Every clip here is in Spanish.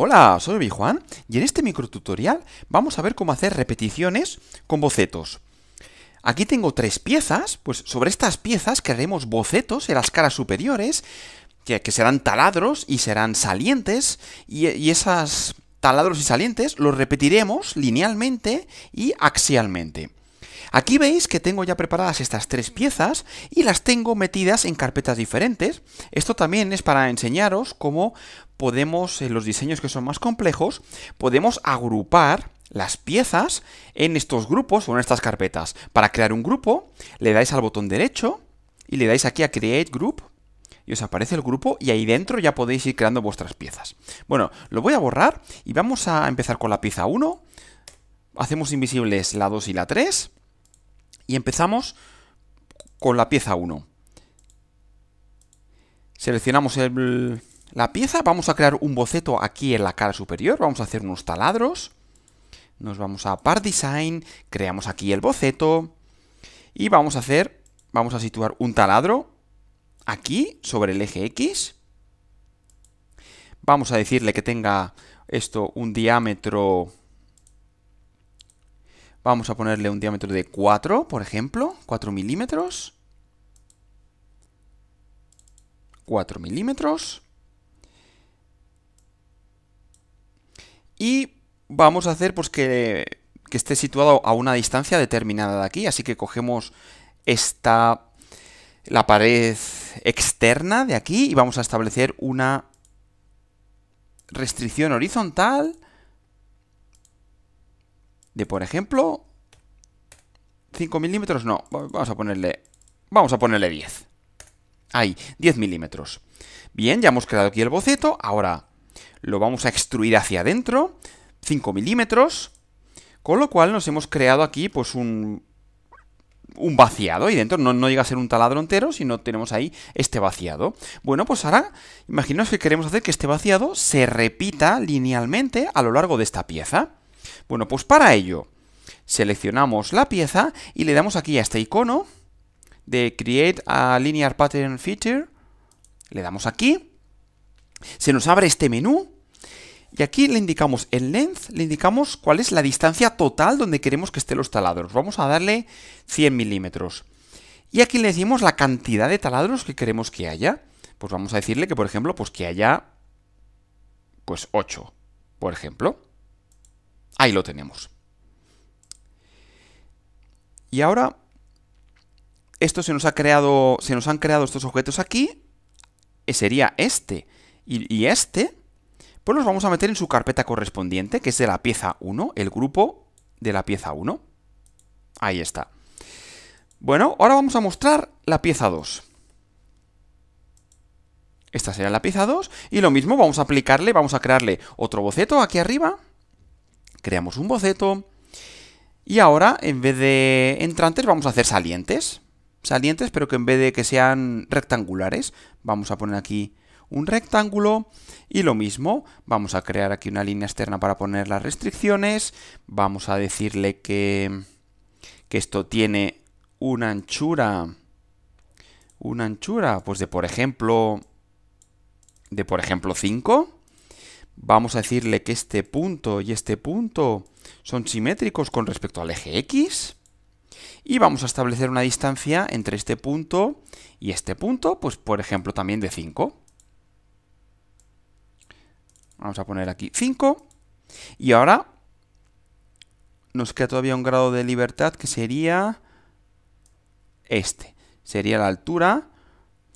Hola, soy Bijuan y en este microtutorial vamos a ver cómo hacer repeticiones con bocetos. Aquí tengo tres piezas, pues sobre estas piezas crearemos bocetos en las caras superiores, que, que serán taladros y serán salientes, y, y esas taladros y salientes los repetiremos linealmente y axialmente. Aquí veis que tengo ya preparadas estas tres piezas y las tengo metidas en carpetas diferentes. Esto también es para enseñaros cómo podemos, en los diseños que son más complejos, podemos agrupar las piezas en estos grupos o en estas carpetas. Para crear un grupo, le dais al botón derecho y le dais aquí a Create Group y os aparece el grupo y ahí dentro ya podéis ir creando vuestras piezas. Bueno, lo voy a borrar y vamos a empezar con la pieza 1. Hacemos invisibles la 2 y la 3 y empezamos con la pieza 1. Seleccionamos el, la pieza, vamos a crear un boceto aquí en la cara superior, vamos a hacer unos taladros, nos vamos a Part Design, creamos aquí el boceto y vamos a hacer, vamos a situar un taladro aquí sobre el eje X. Vamos a decirle que tenga esto un diámetro Vamos a ponerle un diámetro de 4, por ejemplo, 4 milímetros. 4 milímetros. Y vamos a hacer pues que, que esté situado a una distancia determinada de aquí. Así que cogemos esta la pared externa de aquí y vamos a establecer una restricción horizontal de, por ejemplo, 5 milímetros, no, vamos a ponerle, vamos a ponerle 10. Ahí, 10 milímetros. Bien, ya hemos creado aquí el boceto, ahora lo vamos a extruir hacia adentro, 5 milímetros, con lo cual nos hemos creado aquí pues un, un vaciado y dentro no, no, llega a ser un taladro entero, sino tenemos ahí este vaciado. Bueno, pues ahora imaginaos que queremos hacer que este vaciado se repita linealmente a lo largo de esta pieza. Bueno, pues para ello seleccionamos la pieza y le damos aquí a este icono de Create a Linear Pattern Feature. Le damos aquí. Se nos abre este menú. Y aquí le indicamos el length, le indicamos cuál es la distancia total donde queremos que estén los taladros. Vamos a darle 100 milímetros. Y aquí le decimos la cantidad de taladros que queremos que haya. Pues vamos a decirle que, por ejemplo, pues que haya pues 8, por ejemplo. Ahí lo tenemos. Y ahora, esto se nos ha creado, se nos han creado estos objetos aquí, eh, sería este y, y este, pues los vamos a meter en su carpeta correspondiente, que es de la pieza 1, el grupo de la pieza 1. Ahí está. Bueno, ahora vamos a mostrar la pieza 2. Esta será la pieza 2 y lo mismo vamos a aplicarle, vamos a crearle otro boceto aquí arriba creamos un boceto y ahora en vez de entrantes vamos a hacer salientes, salientes pero que en vez de que sean rectangulares vamos a poner aquí un rectángulo y lo mismo, vamos a crear aquí una línea externa para poner las restricciones, vamos a decirle que, que esto tiene una anchura, una anchura pues de por ejemplo, de por ejemplo 5, vamos a decirle que este punto y este punto son simétricos con respecto al eje X. Y vamos a establecer una distancia entre este punto y este punto, pues por ejemplo también de 5. Vamos a poner aquí 5. Y ahora nos queda todavía un grado de libertad que sería este. Sería la altura,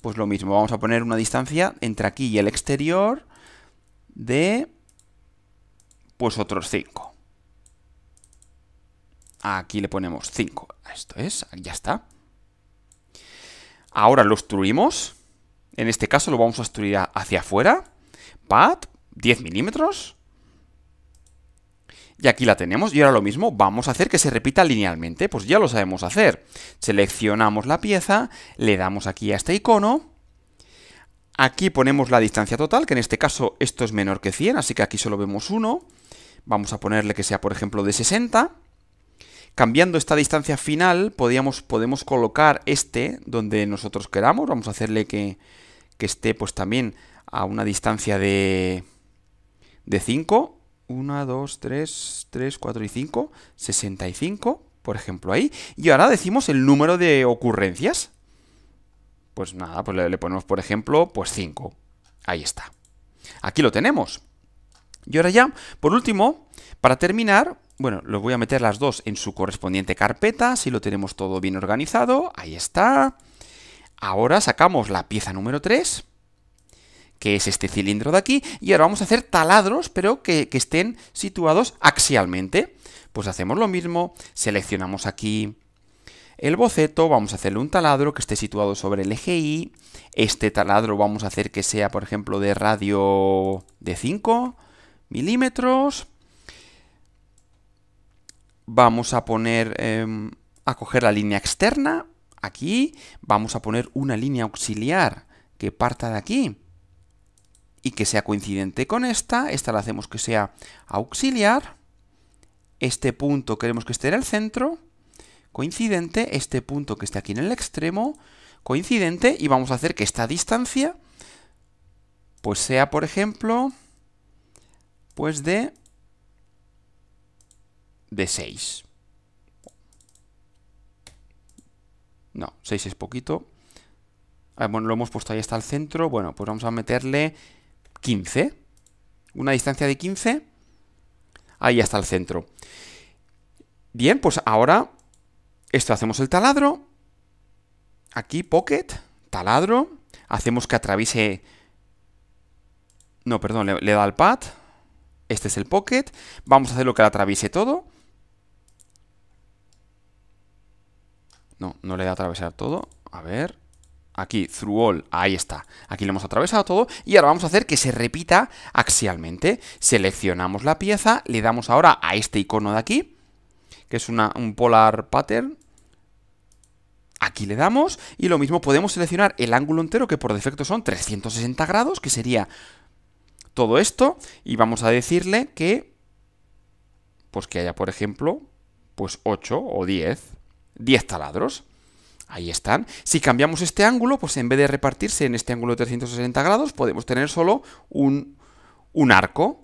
pues lo mismo, vamos a poner una distancia entre aquí y el exterior de pues otros 5. Aquí le ponemos 5. Esto es, ya está. Ahora lo extruimos. En este caso lo vamos a extruir hacia afuera. pad, 10 milímetros. Y aquí la tenemos. Y ahora lo mismo, vamos a hacer que se repita linealmente. Pues ya lo sabemos hacer. Seleccionamos la pieza, le damos aquí a este icono Aquí ponemos la distancia total, que en este caso esto es menor que 100, así que aquí solo vemos 1. Vamos a ponerle que sea, por ejemplo, de 60. Cambiando esta distancia final, podemos colocar este donde nosotros queramos. Vamos a hacerle que, que esté pues también a una distancia de, de 5. 1, 2, 3, 3, 4 y 5. 65, por ejemplo, ahí. Y ahora decimos el número de ocurrencias. Pues nada, pues le, ponemos, por ejemplo, pues 5. Ahí está. Aquí lo tenemos. Y ahora ya, por último, para terminar, bueno, los voy a meter las dos en su correspondiente carpeta, si lo tenemos todo bien organizado, ahí está. Ahora sacamos la pieza número 3, que es este cilindro de aquí, y ahora vamos a hacer taladros, pero que estén situados axialmente. Pues hacemos lo mismo, seleccionamos aquí, el boceto, vamos a hacerle un taladro que esté situado sobre el eje Y. Este taladro vamos a hacer que sea, por ejemplo, de radio de 5 milímetros. Vamos a poner, em, a coger la línea externa, aquí. Vamos a poner una línea auxiliar que parta de aquí y que sea coincidente con esta. Esta la hacemos que sea auxiliar. Este punto queremos que esté en el centro coincidente, este punto que está aquí en el extremo, coincidente, y vamos a hacer que esta distancia, pues sea, por ejemplo, pues de, de 6. No, 6 es poquito. Ah, bueno, lo hemos puesto ahí hasta el centro. Bueno, pues vamos a meterle 15. Una distancia de 15. Ahí hasta el centro. Bien, pues ahora esto hacemos el taladro. Aquí, pocket, taladro. Hacemos que atraviese... No, perdón, le, da al pad. Este es el pocket. Vamos a hacer lo que atraviese todo. No, no le da a atravesar todo. A ver. Aquí, through all. Ahí está. Aquí lo hemos atravesado todo. Y ahora vamos a hacer que se repita axialmente. Seleccionamos la pieza. Le damos ahora a este icono de aquí. Que es un polar pattern. Aquí le damos y lo mismo podemos seleccionar el ángulo entero que por defecto son 360 grados, que sería todo esto, y vamos a decirle que, pues que haya, por ejemplo, pues 8 o 10, 10 taladros. Ahí están. Si cambiamos este ángulo, pues en vez de repartirse en este ángulo de 360 grados, podemos tener solo un, un arco.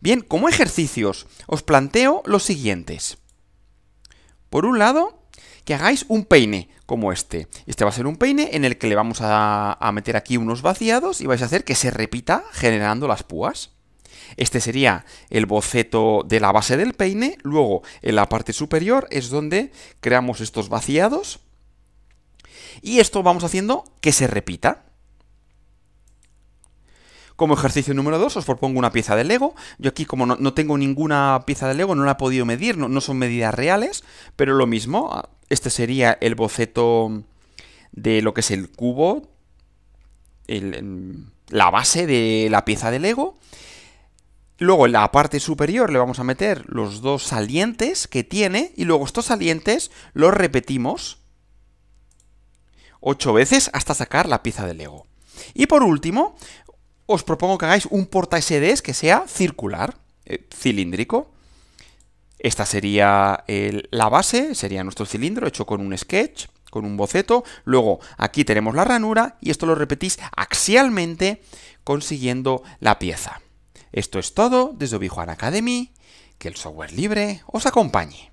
Bien, como ejercicios, os planteo los siguientes. Por un lado, que hagáis un peine como este. Este va a ser un peine en el que le vamos a, meter aquí unos vaciados y vais a hacer que se repita generando las púas. Este sería el boceto de la base del peine. Luego, en la parte superior es donde creamos estos vaciados. Y esto vamos haciendo que se repita. Como ejercicio número 2 os propongo una pieza de Lego. Yo aquí como no, tengo ninguna pieza de Lego, no la he podido medir, no, no son medidas reales, pero lo mismo, este sería el boceto de lo que es el cubo, la base de la pieza de Lego. Luego en la parte superior le vamos a meter los dos salientes que tiene y luego estos salientes los repetimos ocho veces hasta sacar la pieza de Lego. Y por último, os propongo que hagáis un porta SDs que sea circular, eh, cilíndrico. Esta sería la base, sería nuestro cilindro hecho con un sketch, con un boceto. Luego aquí tenemos la ranura y esto lo repetís axialmente consiguiendo la pieza. Esto es todo desde obi Academy. Que el software libre os acompañe.